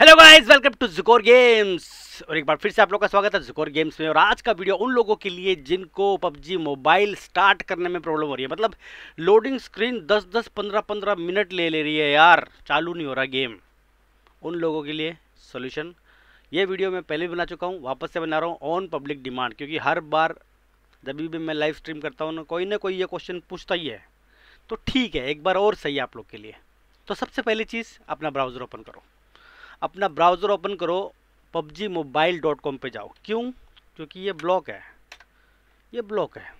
hello guys welcome to जुकोर games और एक बार फिर से आप लोग का स्वागत है जुकोर गेम्स में और आज का वीडियो उन लोगों के लिए जिनको पबजी मोबाइल स्टार्ट करने में प्रॉब्लम हो रही है मतलब लोडिंग स्क्रीन 10-10 15-15 मिनट ले ले रही है यार चालू नहीं हो रहा गेम उन लोगों के लिए सोल्यूशन ये वीडियो मैं पहले भी बना चुका हूँ वापस से बना रहा हूँ ऑन पब्लिक डिमांड क्योंकि हर बार जब भी मैं लाइव स्ट्रीम करता हूँ ना कोई ना कोई ये क्वेश्चन पूछता ही है तो ठीक है एक बार और सही है आप लोग के लिए तो सबसे पहली चीज़ अपना ब्राउज़र ओपन करो अपना ब्राउज़र ओपन करो पबजी मोबाइल डॉट कॉम पर जाओ क्यों क्योंकि ये ब्लॉक है ये ब्लॉक है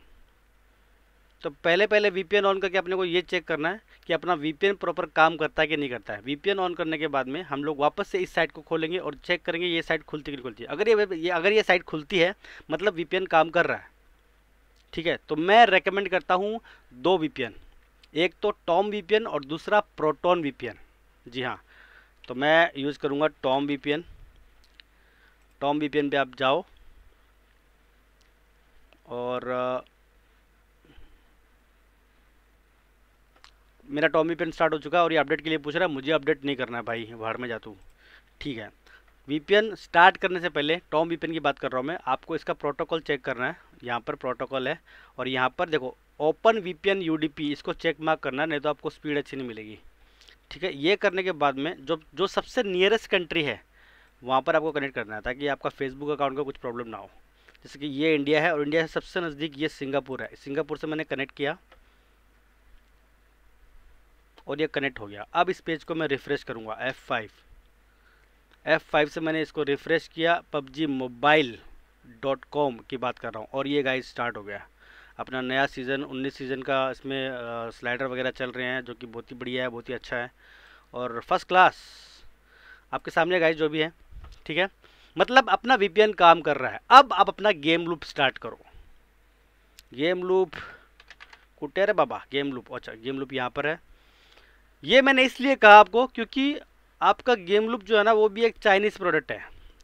तो पहले पहले एन ऑन करके अपने को ये चेक करना है कि अपना एन प्रॉपर काम करता है कि नहीं करता है एन ऑन करने के बाद में हम लोग वापस से इस साइट को खोलेंगे और चेक करेंगे ये साइट खुलती कि नहीं खुलती है अगर ये, ये अगर ये साइट खुलती है मतलब एन काम कर रहा है ठीक है तो मैं रेकमेंड करता हूँ दो एन एक तो टॉम एन और दूसरा प्रोटोन वीपीएन जी हाँ तो मैं यूज़ करूँगा टॉम वीपीएन टॉम वीपीएन पे आप जाओ और मेरा टॉम पेन स्टार्ट हो चुका है और ये अपडेट के लिए पूछ रहा है मुझे अपडेट नहीं करना है भाई बाहर में जाता हूँ ठीक है वीपीएन स्टार्ट करने से पहले टॉम वीपीएन की बात कर रहा हूँ मैं आपको इसका प्रोटोकॉल चेक करना है यहाँ पर प्रोटोकॉल है और यहाँ पर देखो ओपन वीपीएन यूडीपी इसको चेक मार्क करना है नहीं तो आपको स्पीड अच्छी नहीं मिलेगी ठीक है ये करने के बाद में जो जो सबसे नियरेस्ट कंट्री है वहाँ पर आपको कनेक्ट करना है ताकि आपका फेसबुक अकाउंट का कुछ प्रॉब्लम ना हो जैसे कि ये इंडिया है और इंडिया से सबसे नज़दीक ये सिंगापुर है सिंगापुर से मैंने कनेक्ट किया और ये कनेक्ट हो गया अब इस पेज को मैं रिफ़्रेश करूँगा एफ़ फाइव एफ़ फाइव से मैंने इसको रिफ़्रेश किया पबजी मोबाइल डॉट कॉम की बात कर रहा हूँ और ये गाइस स्टार्ट हो गया अपना नया सीज़न 19 सीज़न का इसमें स्लाइडर वगैरह चल रहे हैं जो कि बहुत ही बढ़िया है बहुत ही अच्छा है और फर्स्ट क्लास आपके सामने गाइस जो भी है ठीक है मतलब अपना वीपीएन काम कर रहा है अब आप अपना गेम लूप स्टार्ट करो गेम लूप कुटे रे बाबा गेम लूप अच्छा गेम लूप यहाँ पर है ये मैंने इसलिए कहा आपको क्योंकि आपका गेम लूप जो है ना वो भी एक चाइनीज़ प्रोडक्ट है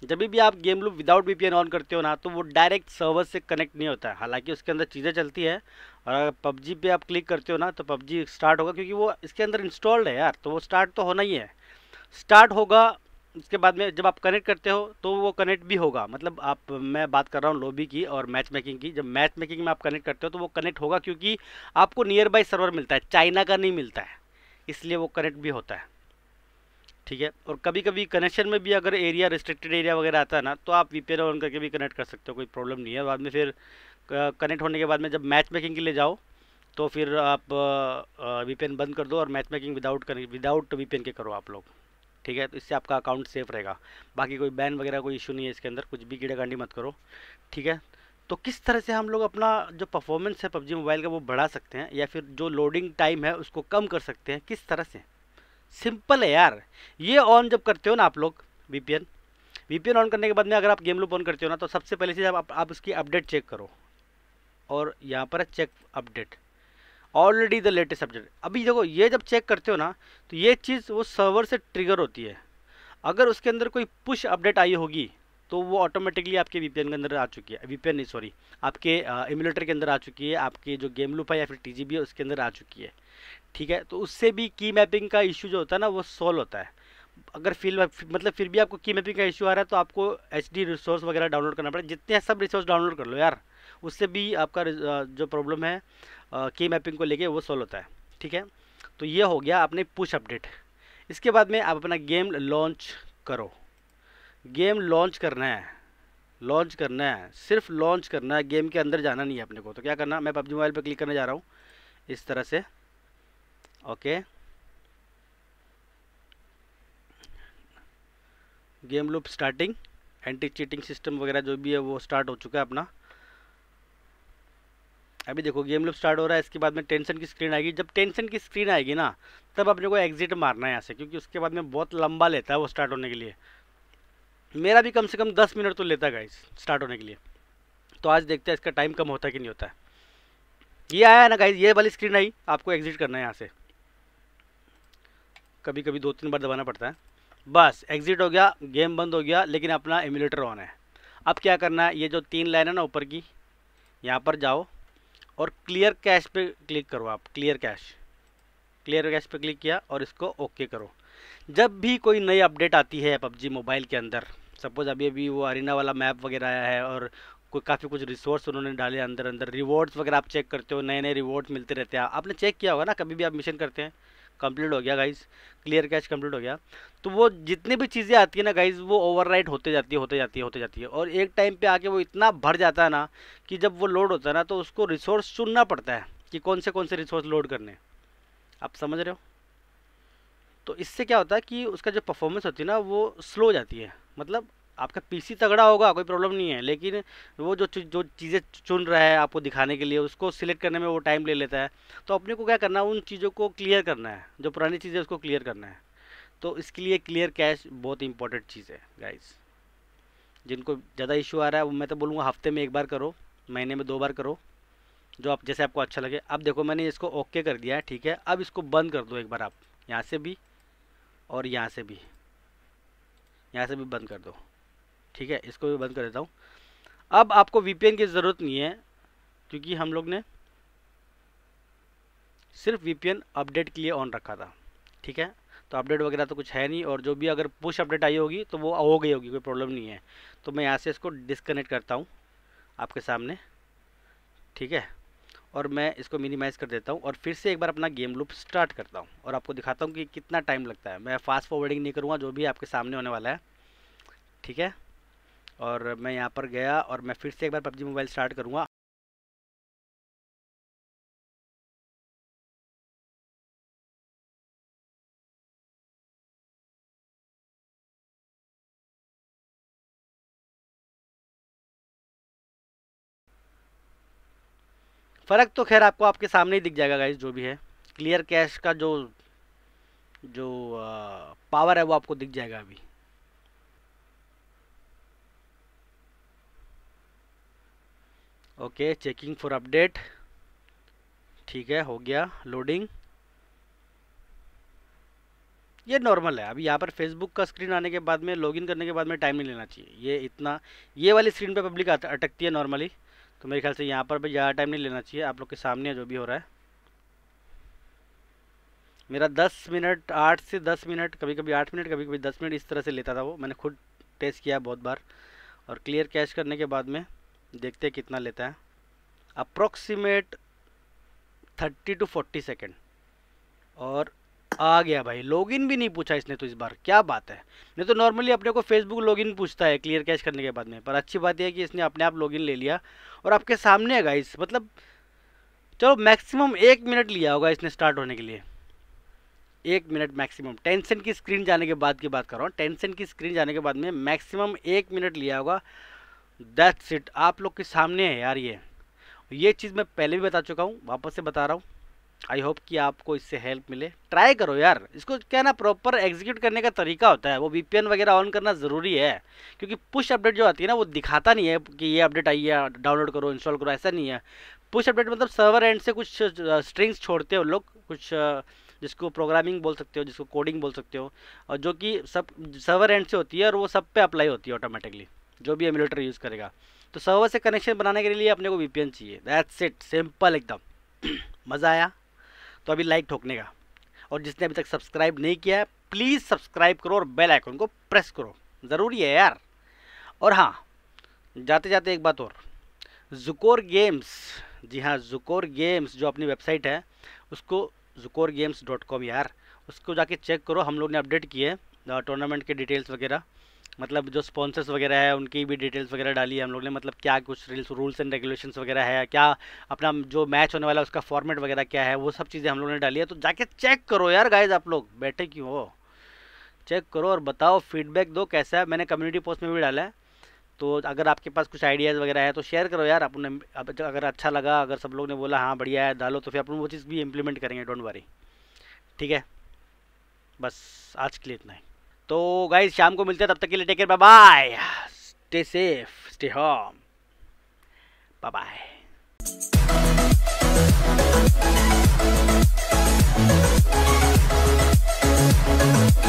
जब भी आप game loop without VPN on करते हो ना तो वो डायरेक्ट सर्वर से कनेक्ट नहीं होता है हालांकि उसके अंदर चीज़ें चलती है और अगर पबजी पे आप क्लिक करते हो ना तो पबजी स्टार्ट होगा क्योंकि वो इसके अंदर इंस्टॉल्ड है यार तो वो स्टार्ट तो होना ही है स्टार्ट होगा उसके बाद में जब आप कनेक्ट करते हो तो वो कनेक्ट भी होगा मतलब आप मैं बात कर रहा हूँ लोबी की और मैच मेकिंग की जब मैच मेकिंग में आप कनेक्ट करते हो तो वो कनेक्ट होगा क्योंकि आपको नियर बाई सर्वर मिलता है चाइना का नहीं मिलता है इसलिए वो कनेक्ट भी होता है ठीक है और कभी कभी कनेक्शन में भी अगर एरिया रिस्ट्रिक्टेड एरिया वगैरह आता है ना तो आप वी पी ऑन करके भी कनेक्ट कर सकते हो कोई प्रॉब्लम नहीं है बाद में फिर कनेक्ट होने के बाद में जब मैच मेकिंग के लिए जाओ तो फिर आप वी बंद कर दो और मैच मेकिंग विदाउट विदाउट वी के करो आप लोग ठीक है तो इससे आपका अकाउंट सेफ रहेगा बाकी कोई बैन वगैरह कोई इशू नहीं है इसके अंदर कुछ भी कीड़ा गांडी मत करो ठीक है तो किस तरह से हम लोग अपना जो परफॉर्मेंस है पबजी मोबाइल का वो बढ़ा सकते हैं या फिर जो लोडिंग टाइम है उसको कम कर सकते हैं किस तरह से सिंपल है यार ये ऑन जब करते हो ना आप लोग वीपीएन वीपीएन ऑन करने के बाद में अगर आप गेम लूप ऑन करते हो ना तो सबसे पहले से आप, आप उसकी अपडेट चेक करो और यहाँ पर है check update already the latest update अभी देखो ये जब चेक करते हो ना तो ये चीज़ वो सर्वर से ट्रिगर होती है अगर उसके अंदर कोई पुश अपडेट आई होगी तो वो ऑटोमेटिकली आपके वीपीएन के अंदर आ चुकी है वीपीएन नहीं सॉरी आपके इम्यूलेटर के अंदर आ चुकी है आपके जो गेम लूप है या फिर टीजीबी है उसके अंदर आ चुकी है ठीक है तो उससे भी की मैपिंग का इशू जो होता है ना वो सॉल्व होता है अगर फील मतलब फिर भी आपको की मैपिंग का इशू आ रहा है तो आपको एच रिसोर्स वगैरह डाउनलोड करना पड़ेगा जितने सब रिसोर्स डाउनलोड कर लो यार उससे भी आपका जो प्रॉब्लम है की मैपिंग को लेके वो सॉल्व होता है ठीक है तो ये हो गया आपने पुश अपडेट इसके बाद में आप अपना गेम लॉन्च करो गेम लॉन्च करना है लॉन्च करना है सिर्फ लॉन्च करना है गेम के अंदर जाना नहीं है अपने को तो क्या करना मैं पबजी मोबाइल पर क्लिक करने जा रहा हूँ इस तरह से okay game loop starting anti cheating system वगैरह जो भी है वो स्टार्ट हो चुका है अपना अभी देखो गेम लूप स्टार्ट हो रहा है इसके बाद में टेंशन की स्क्रीन आएगी जब टेंशन की स्क्रीन आएगी ना तब अपने को एग्जिट मारना है यहाँ से क्योंकि उसके बाद में बहुत लंबा लेता है वो स्टार्ट होने के लिए मेरा भी कम से कम दस मिनट तो लेता है स्टार्ट होने के लिए तो आज देखते हैं इसका टाइम कम होता है कि नहीं होता है ये आया ना गाइज ये वाली स्क्रीन आई आपको एग्जिट करना है यहाँ से कभी कभी दो तीन बार दबाना पड़ता है बस एग्ज़िट हो गया गेम बंद हो गया लेकिन अपना एम्यूलेटर ऑन है अब क्या करना है ये जो तीन लाइन है ना ऊपर की यहाँ पर जाओ और क्लियर कैश पे क्लिक करो आप क्लियर कैश क्लियर कैश पे क्लिक किया और इसको ओके करो जब भी कोई नई अपडेट आती है पबजी मोबाइल के अंदर सपोज़ अभी अभी वो अरीना वाला मैप वगैरह आया है और कोई काफ़ी कुछ रिसोर्स उन्होंने डाले अंदर अंदर रिवॉर्ड्स वगैरह आप चेक करते हो नए नए रिवॉर्ड्स मिलते रहते हैं आपने चेक किया होगा ना कभी भी आप मिशन करते हैं कंप्लीट हो गया गाइज क्लियर कैश कंप्लीट हो गया तो वो जितनी भी चीज़ें आती है ना गाइज वो ओवरराइट होते जाती है होते जाती है होते जाती है और एक टाइम पे आके वो इतना भर जाता है ना कि जब वो लोड होता है ना तो उसको रिसोर्स चुनना पड़ता है कि कौन से कौन से रिसोर्स लोड करने आप समझ रहे हो तो इससे क्या होता है कि उसका जो परफॉर्मेंस होती है ना वो स्लो जाती है मतलब आपका पीसी तगड़ा होगा कोई प्रॉब्लम नहीं है लेकिन वो जो जो चीज़ें चुन रहा है आपको दिखाने के लिए उसको सिलेक्ट करने में वो टाइम ले लेता है तो अपने को क्या करना है उन चीज़ों को क्लियर करना है जो पुरानी चीज़ें उसको क्लियर करना है तो इसके लिए क्लियर कैश बहुत इंपॉर्टेंट चीज़ है गाइज जिनको ज़्यादा इशू आ रहा है वो मैं तो बोलूँगा हफ्ते में एक बार करो महीने में दो बार करो जो आप जैसे आपको अच्छा लगे अब देखो मैंने इसको ओके कर दिया है ठीक है अब इसको बंद कर दो एक बार आप यहाँ से भी और यहाँ से भी यहाँ से भी बंद कर दो ठीक है इसको भी बंद कर देता हूँ अब आपको वीपीएन की ज़रूरत नहीं है क्योंकि हम लोग ने सिर्फ वीपीएन अपडेट के लिए ऑन रखा था ठीक है तो अपडेट वगैरह तो कुछ है नहीं और जो भी अगर पुश अपडेट आई होगी तो वो हो गई होगी कोई प्रॉब्लम नहीं है तो मैं यहाँ से इसको डिसकनेक्ट करता हूँ आपके सामने ठीक है और मैं इसको मिनिमाइज़ कर देता हूँ और फिर से एक बार अपना गेम लूप स्टार्ट करता हूँ और आपको दिखाता हूँ कि कितना टाइम लगता है मैं फास्ट फॉरवर्डिंग नहीं करूँगा जो भी आपके सामने होने वाला है ठीक है और मैं यहाँ पर गया और मैं फिर से एक बार पबजी मोबाइल स्टार्ट करूँगा फ़र्क तो खैर आपको आपके सामने ही दिख जाएगा गाइज जो भी है क्लियर कैश का जो जो आ, पावर है वो आपको दिख जाएगा अभी ओके चेकिंग फॉर अपडेट ठीक है हो गया लोडिंग ये नॉर्मल है अभी यहाँ पर फेसबुक का स्क्रीन आने के बाद में लॉगिन करने के बाद में टाइम नहीं लेना चाहिए ये इतना ये वाली स्क्रीन पर पब्लिक अटकती है नॉर्मली तो मेरे ख्याल से यहाँ पर भी ज़्यादा टाइम नहीं लेना चाहिए आप लोग के सामने जो भी हो रहा है मेरा दस मिनट आठ से दस मिनट कभी कभी आठ मिनट कभी कभी दस मिनट इस तरह से लेता था वो मैंने खुद टेस्ट किया बहुत बार और क्लियर कैश करने के बाद में देखते कितना लेता है approximate thirty to forty second और आ गया भाई लॉगिन भी नहीं पूछा इसने तो इस बार क्या बात है नहीं तो नॉर्मली अपने को फेसबुक लॉगिन पूछता है क्लियर कैश करने के बाद में पर अच्छी बात यह है कि इसने अपने आप लॉगिन ले लिया और आपके सामने है गाइस मतलब चलो मैक्सिमम एक मिनट लिया होगा इसने स्टार्ट होने के लिए एक मिनट मैक्सिमम टेंशन की स्क्रीन जाने के बाद की बात कर रहा हूँ टेंशन की स्क्रीन जाने के बाद में मैक्सिमम एक मिनट लिया होगा दैट्स इट आप लोग के सामने है यार ये ये चीज़ मैं पहले भी बता चुका हूँ वापस से बता रहा हूँ आई होप कि आपको इससे हेल्प मिले ट्राई करो यार इसको क्या ना प्रॉपर एग्जीक्यूट करने का तरीका होता है वो वी वगैरह ऑन करना ज़रूरी है क्योंकि पुश अपडेट जो आती है ना वो दिखाता नहीं है कि ये अपडेट आई है डाउनलोड करो इंस्टॉल करो ऐसा नहीं है पुश अपडेट मतलब सर्वर एंड से कुछ स्ट्रिंग्स छोड़ते हो लोग कुछ जिसको प्रोग्रामिंग बोल सकते हो जिसको कोडिंग बोल सकते हो और जो कि सब सर्वर एंड से होती है और वो सब पे अप्लाई होती है ऑटोमेटिकली जो भी एमुलेटर यूज़ करेगा तो सर्वर से कनेक्शन बनाने के लिए अपने को वी चाहिए दैट्स इट सिंपल एकदम मज़ा आया तो अभी लाइक ठोकने का और जिसने अभी तक सब्सक्राइब नहीं किया है प्लीज़ सब्सक्राइब करो और बेल आइकन को प्रेस करो ज़रूरी है यार और हाँ जाते जाते एक बात और जुकोर गेम्स जी हाँ जुकोर गेम्स जो अपनी वेबसाइट है उसको जुकोर गेम्स डॉट कॉम यार उसको जाके चेक करो हम लोग ने अपडेट किए टूर्नामेंट के डिटेल्स वगैरह मतलब जो स्पॉन्सर्स वगैरह है उनकी भी डिटेल्स वगैरह डाली है हम लोग ने मतलब क्या कुछ रूल्स एंड रेगुलेशंस वगैरह है क्या अपना जो मैच होने वाला है उसका फॉर्मेट वगैरह क्या है वो सब चीज़ें हम लोग ने डाली है तो जाके चेक करो यार गाइज आप लोग बैठे क्यों हो चेक करो और बताओ फीडबैक दो कैसा है मैंने कम्युनिटी पोस्ट में भी डाला है तो अगर आपके पास कुछ आइडियाज़ वगैरह है तो शेयर करो यार अपने अगर अच्छा लगा अगर सब लोग ने बोला हाँ बढ़िया है डालो तो फिर अपन वो चीज़ भी इम्प्लीमेंट करेंगे डोंट वरी ठीक है बस आज के लिए इतना ही तो गाइज शाम को मिलते हैं तब तक के लिए take bye bye stay safe stay home bye bye